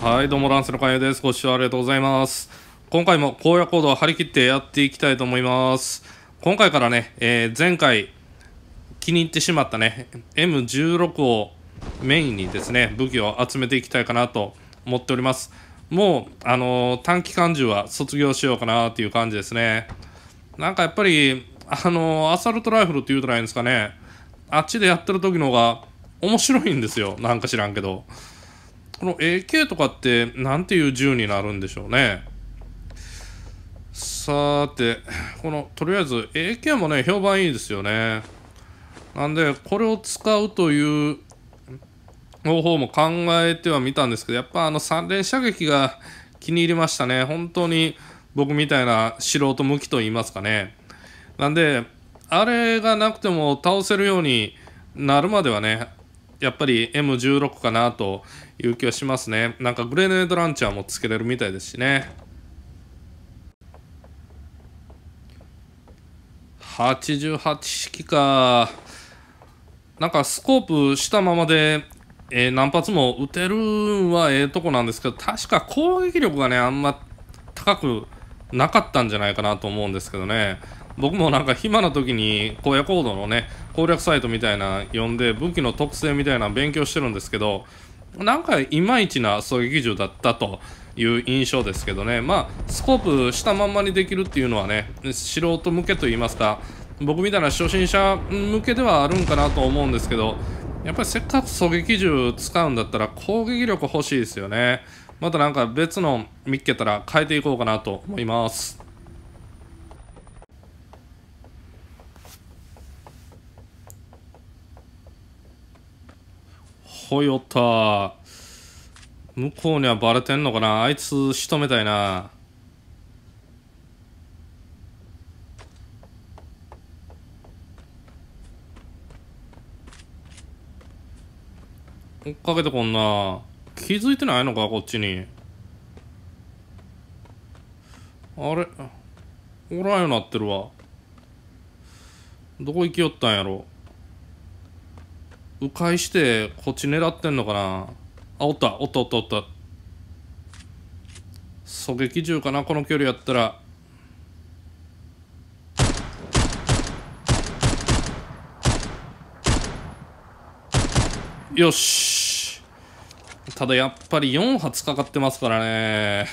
はいどうもランスのかですご視聴ありがとうございます今回も荒野行動を張り切ってやっていきたいと思います今回からね、えー、前回気に入ってしまったね M16 をメインにですね武器を集めていきたいかなと思っておりますもうあのー、短期間中は卒業しようかなっていう感じですねなんかやっぱりあのー、アサルトライフルって言うとないんですかねあっちでやってる時の方が面白いんですよなんか知らんけどこの AK とかって何ていう銃になるんでしょうねさてこのとりあえず AK もね評判いいですよねなんでこれを使うという方法も考えてはみたんですけどやっぱあの3連射撃が気に入りましたね本当に僕みたいな素人向きと言いますかねなんであれがなくても倒せるようになるまではねやっぱり M16 かなという気はしますねなんかグレネードランチャーもつけれるみたいですしね88式かなんかスコープしたままで、えー、何発も撃てるんはええとこなんですけど確か攻撃力がねあんま高くなかったんじゃないかなと思うんですけどね僕もなんか暇な時に荒野行動のね攻略サイトみたいな読んで武器の特性みたいな勉強してるんですけどなんかいまいちな狙撃銃だったという印象ですけどね、まあ、スコープしたまんまにできるっていうのはね、素人向けと言いますか、僕みたいな初心者向けではあるんかなと思うんですけど、やっぱりせっかく狙撃銃使うんだったら攻撃力欲しいですよね。またなんか別の見っけたら変えていこうかなと思います。トヨタ。向こうにはバレてんのかなあいつ仕留めたいな。追っかけてこんな。気づいてないのかこっちに。あれおらんようなってるわ。どこ行きよったんやろ迂回してこっち狙ってんのかなあおったおったおったおった狙撃銃かなこの距離やったらよしただやっぱり4発かかってますからね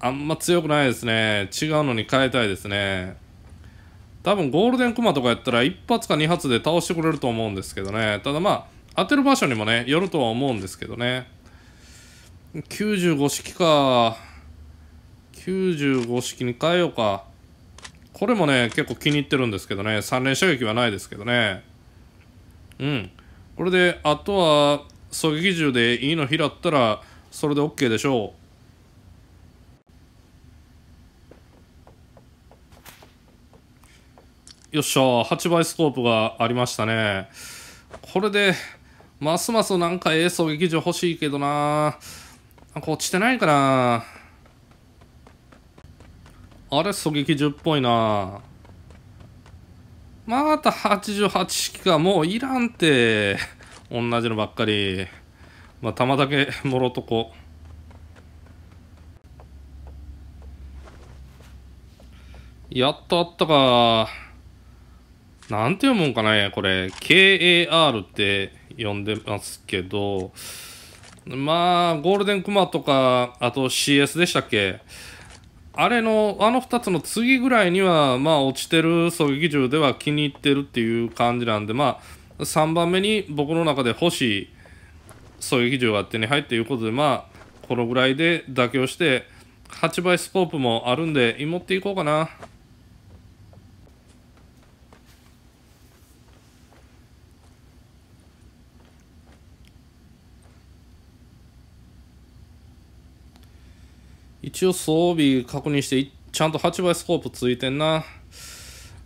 あんま強くないですね違うのに変えたいですね多分ゴールデンクマとかやったら1発か2発で倒してくれると思うんですけどねただまあ当てる場所にもねよるとは思うんですけどね95式か95式に変えようかこれもね結構気に入ってるんですけどね3連射撃はないですけどねうんこれであとは狙撃銃でいいの拾ったらそれで OK でしょうよっしゃ8倍スコープがありましたねこれでますますなんかええ狙撃場欲しいけどななんか落ちてないかなあれ狙撃銃っぽいなまた88式かもういらんて同じのばっかりまあ弾だけもろとこやっとあったかなんて読むんかね、これ、KAR って呼んでますけど、まあ、ゴールデンクマとか、あと CS でしたっけあれの、あの2つの次ぐらいには、まあ、落ちてる狙撃銃では気に入ってるっていう感じなんで、まあ、3番目に僕の中で欲しい狙撃銃が手に入っていうことで、まあ、このぐらいで妥協して、8倍スコープもあるんで、芋っていこうかな。一応装備確認して、ちゃんと8倍スコープついてんな。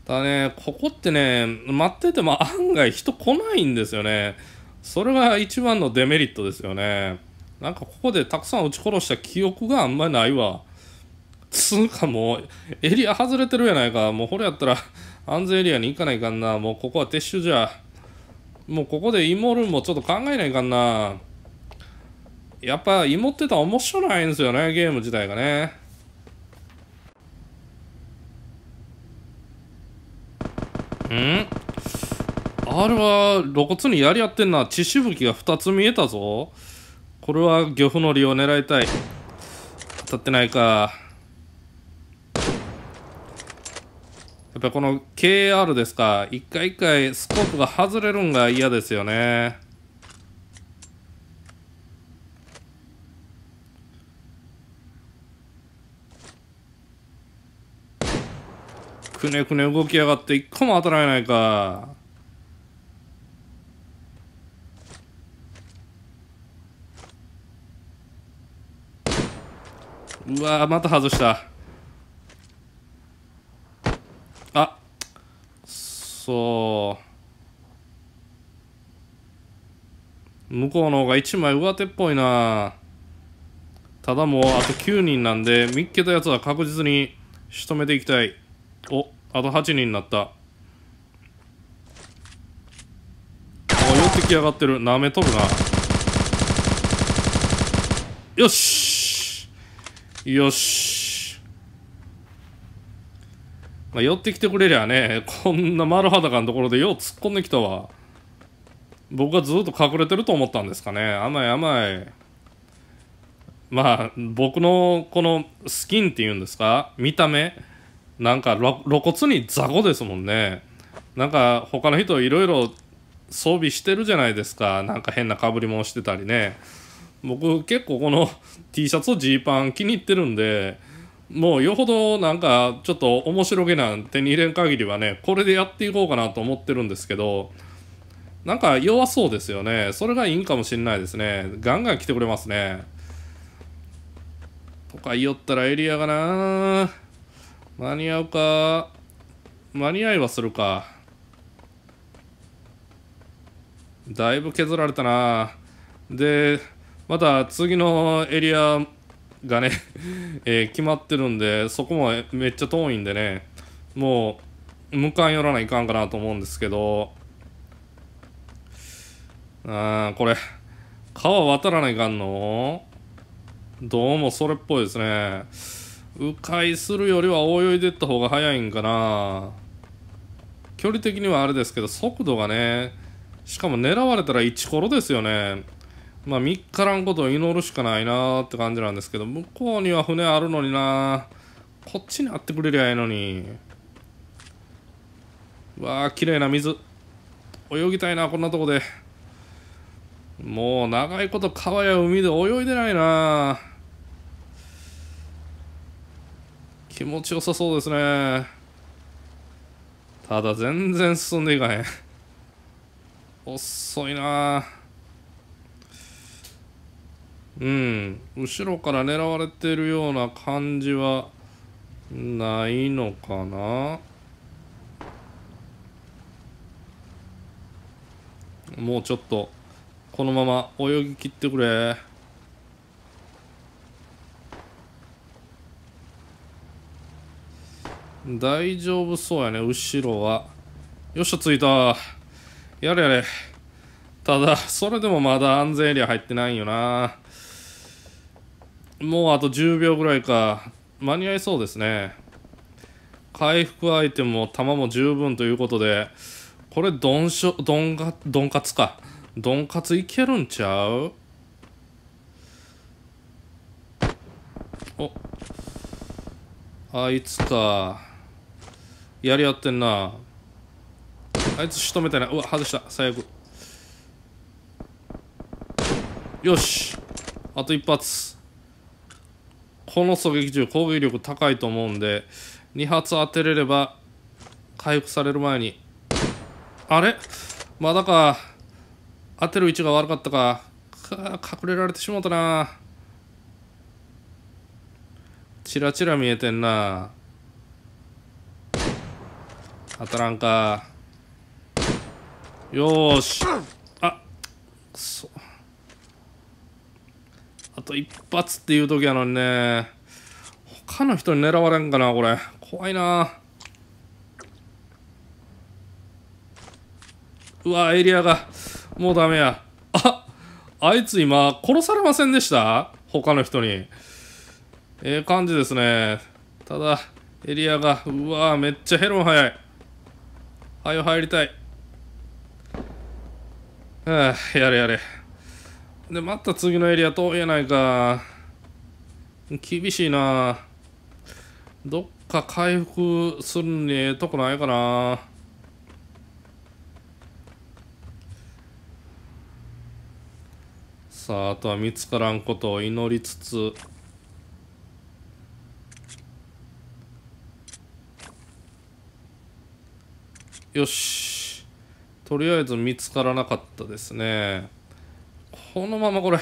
ただね、ここってね、待ってても案外人来ないんですよね。それが一番のデメリットですよね。なんかここでたくさん撃ち殺した記憶があんまりないわ。つうかもう、エリア外れてるやないか。もうこれやったら安全エリアに行かないかんな。もうここは撤収じゃ。もうここでイモルンもちょっと考えないかんな。やっぱ芋ってた面白ないんですよねゲーム自体がねんあれは露骨にやり合ってんな血しぶきが2つ見えたぞこれは漁夫の利を狙いたい当たってないかやっぱこの KR ですか一回一回スコープが外れるんが嫌ですよねくねくね動きやがって一個も当たらないかうわまた外したあそう向こうの方が1枚上手っぽいなただもうあと9人なんで見っけたやつは確実に仕留めていきたいおあと8人になったあ寄ってきやがってるなめとるなよしよしまあ、寄ってきてくれりゃねこんな丸裸のところでよう突っ込んできたわ僕はずっと隠れてると思ったんですかね甘い甘いまあ僕のこのスキンっていうんですか見た目なんか露骨に雑魚ですもんねなんか他の人いろいろ装備してるじゃないですかなんか変なかぶりもしてたりね僕結構この T シャツとジーパン気に入ってるんでもうよほどなんかちょっと面白げな手に入れん限りはねこれでやっていこうかなと思ってるんですけどなんか弱そうですよねそれがいいんかもしんないですねガンガン来てくれますねとか言おったらエリアがな間に合うか間に合いはするかだいぶ削られたなでまた次のエリアがね えー、決まってるんでそこもめっちゃ遠いんでねもう向かい寄らないかんかなと思うんですけどあーこれ川渡らないかんのどうもそれっぽいですね。迂回するよりは泳いでった方が早いんかな距離的にはあれですけど速度がねしかも狙われたら1コロですよねまあ3日らんことを祈るしかないなって感じなんですけど向こうには船あるのになこっちにあってくれりゃええのにわあ綺麗な水泳ぎたいなこんなとこでもう長いこと川や海で泳いでないなあ気持ちよさそうですねただ全然進んでいかへん遅いなうん後ろから狙われてるような感じはないのかなもうちょっとこのまま泳ぎ切ってくれ。大丈夫そうやね、後ろは。よっしゃ、着いた。やれやれ。ただ、それでもまだ安全エリア入ってないんよな。もうあと10秒ぐらいか。間に合いそうですね。回復アイテムも弾も十分ということで、これ、どんしょ、どんが、どんかつか。どんかついけるんちゃうおあいつか。やり合ってんなあいつ仕留めてないうわ外した最悪よしあと一発この狙撃銃攻撃力高いと思うんで2発当てれれば回復される前にあれまだか当てる位置が悪かったかか隠れられてしもったなチラチラ見えてんな当たらんかよしあくそあと一発っていう時やのにね他の人に狙われんかなこれ怖いなうわエリアがもうダメやああいつ今殺されませんでした他の人にええー、感じですねただエリアがうわめっちゃヘロン早いはよ入りたい。はあ、やれやれ。で、また次のエリア遠いやないか。厳しいな。どっか回復するにええとこないかな。さあ、あとは見つからんことを祈りつつ。よしとりあえず見つからなかったですねこのままこれ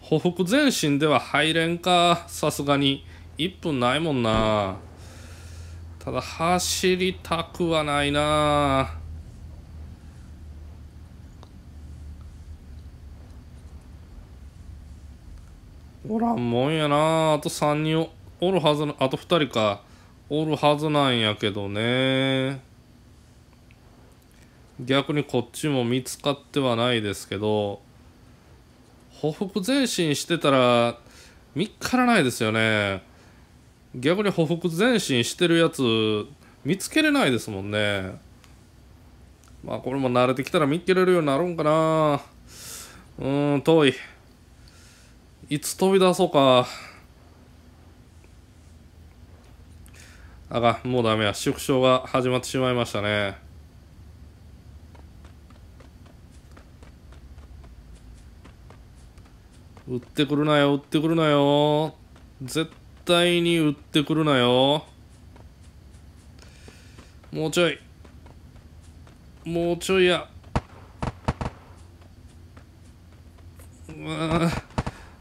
歩幅前進では入れんかさすがに1分ないもんなただ走りたくはないなおらんもんやなあと3人おるはずあと2人かおるはずなんやけどね逆にこっちも見つかってはないですけどほふく前進してたら見っからないですよね逆にほふく前進してるやつ見つけれないですもんねまあこれも慣れてきたら見っけれるようになるんかなうん遠いいつ飛び出そうかあかんもうダメや縮小が始まってしまいましたね売ってくるなよ、売ってくるなよ。絶対に売ってくるなよ。もうちょい。もうちょいや。う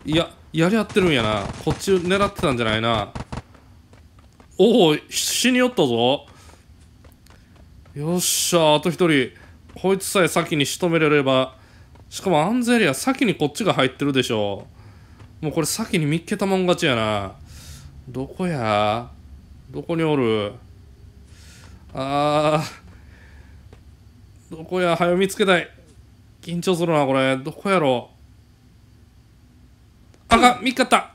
いや、やり合ってるんやな。こっち狙ってたんじゃないな。おお、死によったぞ。よっしゃ、あと一人。こいつさえ先に仕留めれれば。しかも安全エリア先にこっちが入ってるでしょもうこれ先に見っけたもん勝ちやなどこやどこにおるあーどこや早見つけたい緊張するなこれどこやろあか見っかった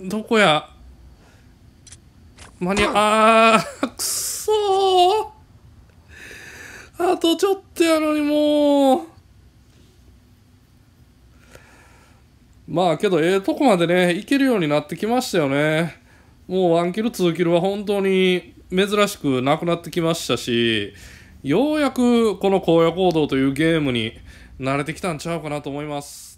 どこや間に合あーくそーあとちょっとやのにもうまあけどええとこまでねいけるようになってきましたよねもう1キル2キルは本当に珍しくなくなってきましたしようやくこの荒野行動というゲームに慣れてきたんちゃうかなと思います